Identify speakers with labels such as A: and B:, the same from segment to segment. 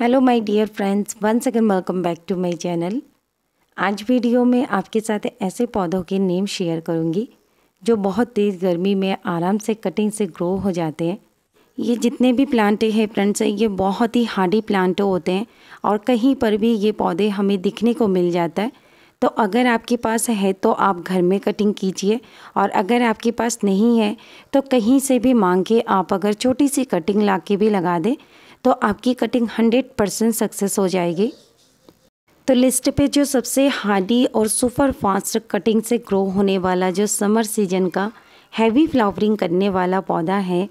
A: hello my dear friends once again welcome back to my channel आज video में आपके साथ ऐसे पौधों के नेम शेयर करूंगी जो बहुत तेज़ गर्मी में आराम से कटिंग से ग्रो हो जाते हैं ये जितने भी प्लांट हैं फ्रेंड्स ये बहुत ही हार्डी प्लांट होते हैं और कहीं पर भी ये पौधे हमें दिखने को मिल जाता है तो अगर आपके पास है तो आप घर में कटिंग कीजिए और अगर आपके पास नहीं है तो कहीं से भी मांग के आप अगर छोटी सी कटिंग ला के भी लगा दें तो आपकी कटिंग 100 परसेंट सक्सेस हो जाएगी तो लिस्ट पे जो सबसे हार्डी और सुपर फास्ट कटिंग से ग्रो होने वाला जो समर सीजन का हैवी फ्लावरिंग करने वाला पौधा है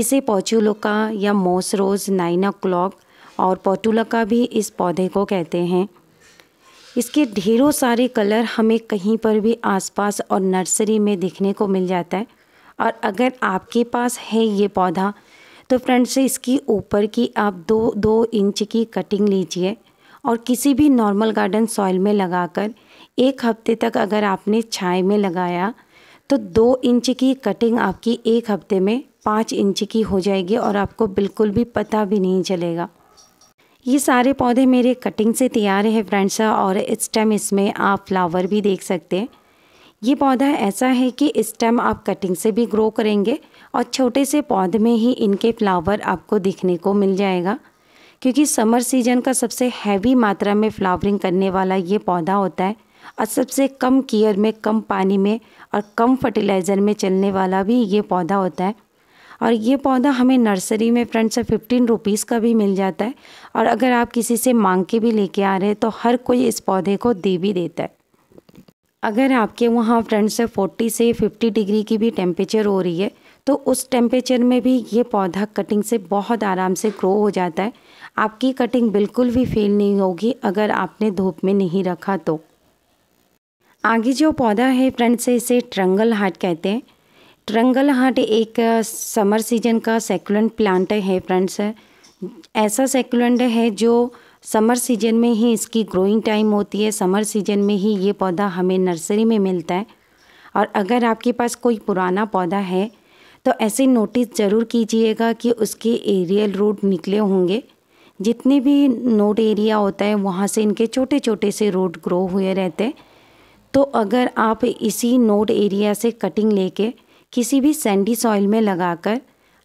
A: इसे पोचुलका या मोस रोज़ नाइन ओ क्लॉक और पोटुलका भी इस पौधे को कहते हैं इसके ढेरों सारे कलर हमें कहीं पर भी आसपास और नर्सरी में देखने को मिल जाता है और अगर आपके पास है ये पौधा तो फ्रेंड्स इसकी ऊपर की आप दो दो इंच की कटिंग लीजिए और किसी भी नॉर्मल गार्डन सॉइल में लगाकर एक हफ्ते तक अगर आपने छाए में लगाया तो दो इंच की कटिंग आपकी एक हफ्ते में पाँच इंच की हो जाएगी और आपको बिल्कुल भी पता भी नहीं चलेगा ये सारे पौधे मेरे कटिंग से तैयार है फ्रेंड्स और इस टाइम इसमें आप फ्लावर भी देख सकते हैं ये पौधा ऐसा है कि स्टेम आप कटिंग से भी ग्रो करेंगे और छोटे से पौध में ही इनके फ्लावर आपको दिखने को मिल जाएगा क्योंकि समर सीजन का सबसे हैवी मात्रा में फ्लावरिंग करने वाला ये पौधा होता है और सबसे कम केयर में कम पानी में और कम फर्टिलाइज़र में चलने वाला भी ये पौधा होता है और ये पौधा हमें नर्सरी में फ्रेंड्स फिफ्टीन रुपीज़ का भी मिल जाता है और अगर आप किसी से मांग के भी लेके आ रहे हैं तो हर कोई इस पौधे को दे भी देता है अगर आपके वहाँ फ्रेंड्स से 40 से 50 डिग्री की भी टेम्परेचर हो रही है तो उस टेम्परेचर में भी ये पौधा कटिंग से बहुत आराम से ग्रो हो जाता है आपकी कटिंग बिल्कुल भी फेल नहीं होगी अगर आपने धूप में नहीं रखा तो आगे जो पौधा है फ्रेंड्स से इसे ट्रंगल हार्ट कहते हैं ट्रंगल हार्ट एक समर सीजन का सेकुलेंट प्लांट है फ्रेंड्स ऐसा सेकुलेंट है जो समर सीजन में ही इसकी ग्रोइंग टाइम होती है समर सीजन में ही ये पौधा हमें नर्सरी में मिलता है और अगर आपके पास कोई पुराना पौधा है तो ऐसे नोटिस ज़रूर कीजिएगा कि उसके एरियल रूट निकले होंगे जितने भी नोट एरिया होता है वहाँ से इनके छोटे छोटे से रूट ग्रो हुए रहते हैं तो अगर आप इसी नोट एरिया से कटिंग लेके किसी भी सैंडी सॉइल में लगाकर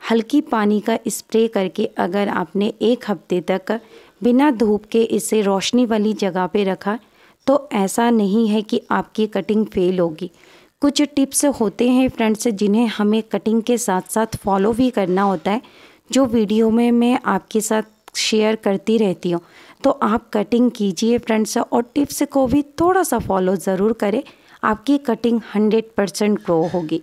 A: हल्की पानी का स्प्रे करके अगर आपने एक हफ्ते तक बिना धूप के इसे रोशनी वाली जगह पे रखा तो ऐसा नहीं है कि आपकी कटिंग फेल होगी कुछ टिप्स होते हैं फ्रेंड्स जिन्हें हमें कटिंग के साथ साथ फॉलो भी करना होता है जो वीडियो में मैं आपके साथ शेयर करती रहती हूँ तो आप कटिंग कीजिए फ्रेंड्स और टिप्स को भी थोड़ा सा फॉलो ज़रूर करें आपकी कटिंग हंड्रेड परसेंट ग्रो होगी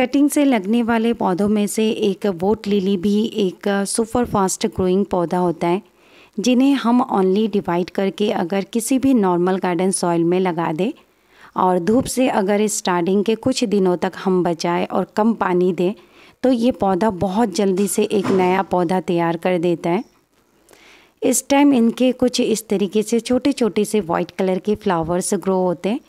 A: कटिंग से लगने वाले पौधों में से एक बोट लिली भी एक सुपर फास्ट ग्रोइंग पौधा होता है जिन्हें हम ऑनली डिवाइड करके अगर किसी भी नॉर्मल गार्डन सॉइल में लगा दें और धूप से अगर स्टार्टिंग के कुछ दिनों तक हम बचाए और कम पानी दें तो ये पौधा बहुत जल्दी से एक नया पौधा तैयार कर देता है इस टाइम इनके कुछ इस तरीके से छोटे छोटे से वाइट कलर के फ्लावर्स ग्रो होते हैं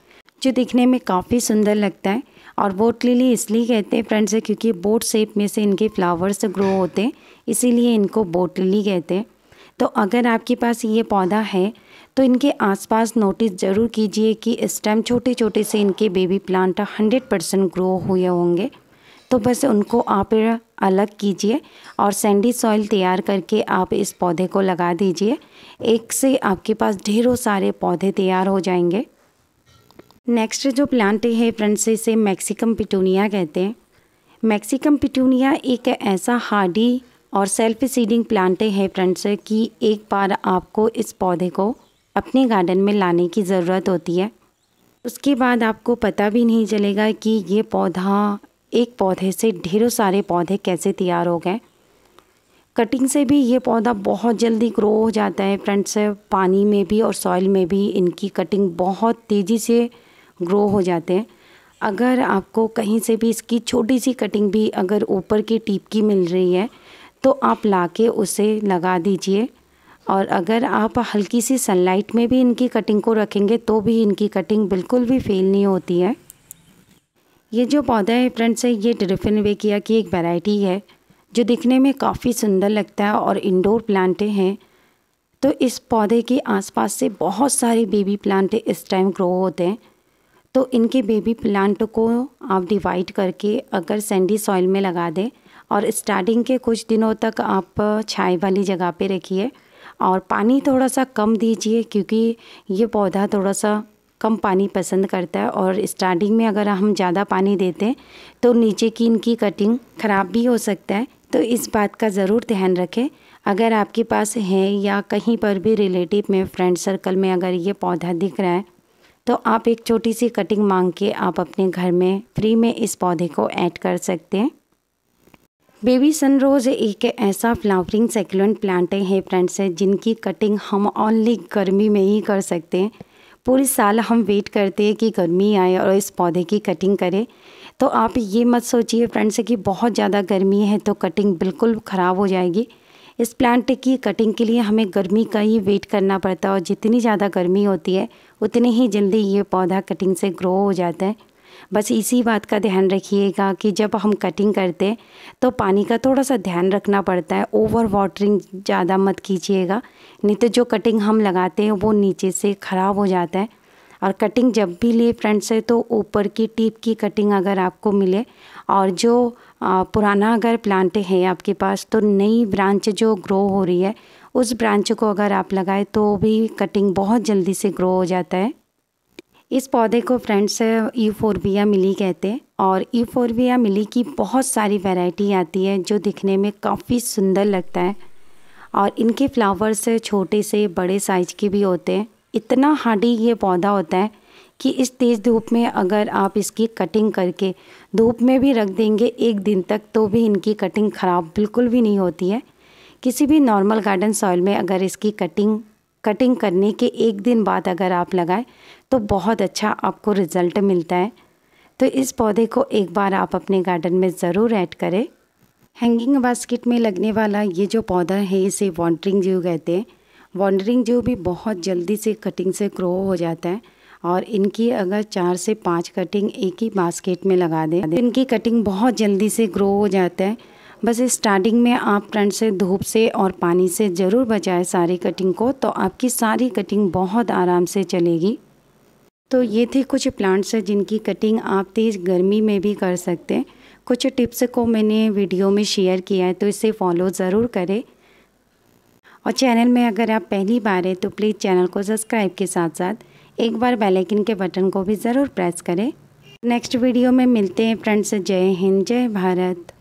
A: जो दिखने में काफ़ी सुंदर लगता है और बोट लिली इसलिए कहते हैं फ्रेंड्स क्योंकि बोट शेप में से इनके फ्लावर्स ग्रो होते हैं इसीलिए इनको बोट लिली कहते हैं तो अगर आपके पास ये पौधा है तो इनके आसपास नोटिस ज़रूर कीजिए कि इस टाइम छोटे छोटे से इनके baby plant hundred percent grow हुए होंगे तो बस उनको आप अलग कीजिए और सैंडी सॉइल तैयार करके आप इस पौधे को लगा दीजिए एक से आपके पास ढेरों सारे पौधे तैयार हो जाएंगे नेक्स्ट जो प्लांट है फ्रेंड्स इसे मैक्सिकम पिटूनिया कहते हैं मैक्सिकम पिटूनिया एक ऐसा हार्डी और सेल्फ सीडिंग प्लांट है फ्रेंड्स कि एक बार आपको इस पौधे को अपने गार्डन में लाने की ज़रूरत होती है उसके बाद आपको पता भी नहीं चलेगा कि ये पौधा एक पौधे से ढेरों सारे पौधे कैसे तैयार हो गए कटिंग से भी ये पौधा बहुत जल्दी ग्रो हो जाता है फ्रेंड्स पानी में भी और सॉइल में भी इनकी कटिंग बहुत तेज़ी से ग्रो हो जाते हैं अगर आपको कहीं से भी इसकी छोटी सी कटिंग भी अगर ऊपर की टीप की मिल रही है तो आप ला के उसे लगा दीजिए और अगर आप हल्की सी सनलाइट में भी इनकी कटिंग को रखेंगे तो भी इनकी कटिंग बिल्कुल भी फेल नहीं होती है ये जो पौधा है फ्रेंड्स है ये किया की एक वैरायटी है जो दिखने में काफ़ी सुंदर लगता है और इंडोर प्लांटें हैं तो इस पौधे के आसपास से बहुत सारे बेबी प्लांट इस टाइम ग्रो होते हैं तो इनके बेबी प्लांट को आप डिवाइड करके अगर सैंडी सॉइल में लगा दें और स्टार्टिंग के कुछ दिनों तक आप छाए वाली जगह पे रखिए और पानी थोड़ा सा कम दीजिए क्योंकि ये पौधा थोड़ा सा कम पानी पसंद करता है और स्टार्टिंग में अगर हम ज़्यादा पानी देते हैं तो नीचे की इनकी कटिंग ख़राब भी हो सकता है तो इस बात का ज़रूर ध्यान रखें अगर आपके पास है या कहीं पर भी रिलेटिव में फ्रेंड सर्कल में अगर ये पौधा दिख रहा है तो आप एक छोटी सी कटिंग मांग के आप अपने घर में फ्री में इस पौधे को ऐड कर सकते हैं बेबी सनरोज एक ऐसा फ्लावरिंग सेकुलेंट प्लांट है फ्रेंड्स है जिनकी कटिंग हम ओनली गर्मी में ही कर सकते हैं पूरे साल हम वेट करते हैं कि गर्मी आए और इस पौधे की कटिंग करें तो आप ये मत सोचिए फ्रेंड्स कि बहुत ज़्यादा गर्मी है तो कटिंग बिल्कुल ख़राब हो जाएगी इस प्लांट की कटिंग के लिए हमें गर्मी का ही वेट करना पड़ता है और जितनी ज़्यादा गर्मी होती है उतनी ही जल्दी ये पौधा कटिंग से ग्रो हो जाता है बस इसी बात का ध्यान रखिएगा कि जब हम कटिंग करते हैं तो पानी का थोड़ा सा ध्यान रखना पड़ता है ओवर वाटरिंग ज़्यादा मत कीजिएगा नहीं तो जो कटिंग हम लगाते हैं वो नीचे से ख़राब हो जाता है और कटिंग जब भी लिए फ्रंट से तो ऊपर की टिप की कटिंग अगर आपको मिले और जो पुराना अगर प्लांट है आपके पास तो नई ब्रांच जो ग्रो हो रही है उस ब्रांच को अगर आप लगाए तो भी कटिंग बहुत जल्दी से ग्रो हो जाता है इस पौधे को फ्रेंड्स यूफोरबिया मिली कहते हैं और यूफोरबिया मिली की बहुत सारी वैरायटी आती है जो दिखने में काफ़ी सुंदर लगता है और इनके फ्लावर्स छोटे से बड़े साइज के भी होते हैं इतना हार्डी ये पौधा होता है कि इस तेज़ धूप में अगर आप इसकी कटिंग करके धूप में भी रख देंगे एक दिन तक तो भी इनकी कटिंग ख़राब बिल्कुल भी नहीं होती है किसी भी नॉर्मल गार्डन सॉइल में अगर इसकी कटिंग कटिंग करने के एक दिन बाद अगर आप लगाएं तो बहुत अच्छा आपको रिज़ल्ट मिलता है तो इस पौधे को एक बार आप अपने गार्डन में ज़रूर ऐड करें हैंगिंग बास्केट में लगने वाला ये जो पौधा है इसे वॉन्डरिंग जीव कहते हैं वॉन्ड्रिंग जीव भी बहुत जल्दी से कटिंग से ग्रो हो जाता है और इनकी अगर चार से पाँच कटिंग एक ही बास्केट में लगा दें तो इनकी कटिंग बहुत जल्दी से ग्रो हो जाता है बस स्टार्टिंग में आप फ्रंट से धूप से और पानी से ज़रूर बचाएं सारी कटिंग को तो आपकी सारी कटिंग बहुत आराम से चलेगी तो ये थे कुछ प्लांट्स जिनकी कटिंग आप तेज़ गर्मी में भी कर सकते हैं कुछ टिप्स को मैंने वीडियो में शेयर किया है तो इसे फॉलो ज़रूर करें और चैनल में अगर आप पहली बार हैं तो प्लीज़ चैनल को सब्सक्राइब के साथ साथ एक बार बेल आइकन के बटन को भी ज़रूर प्रेस करें नेक्स्ट वीडियो में मिलते हैं फ्रेंड्स जय हिंद जय भारत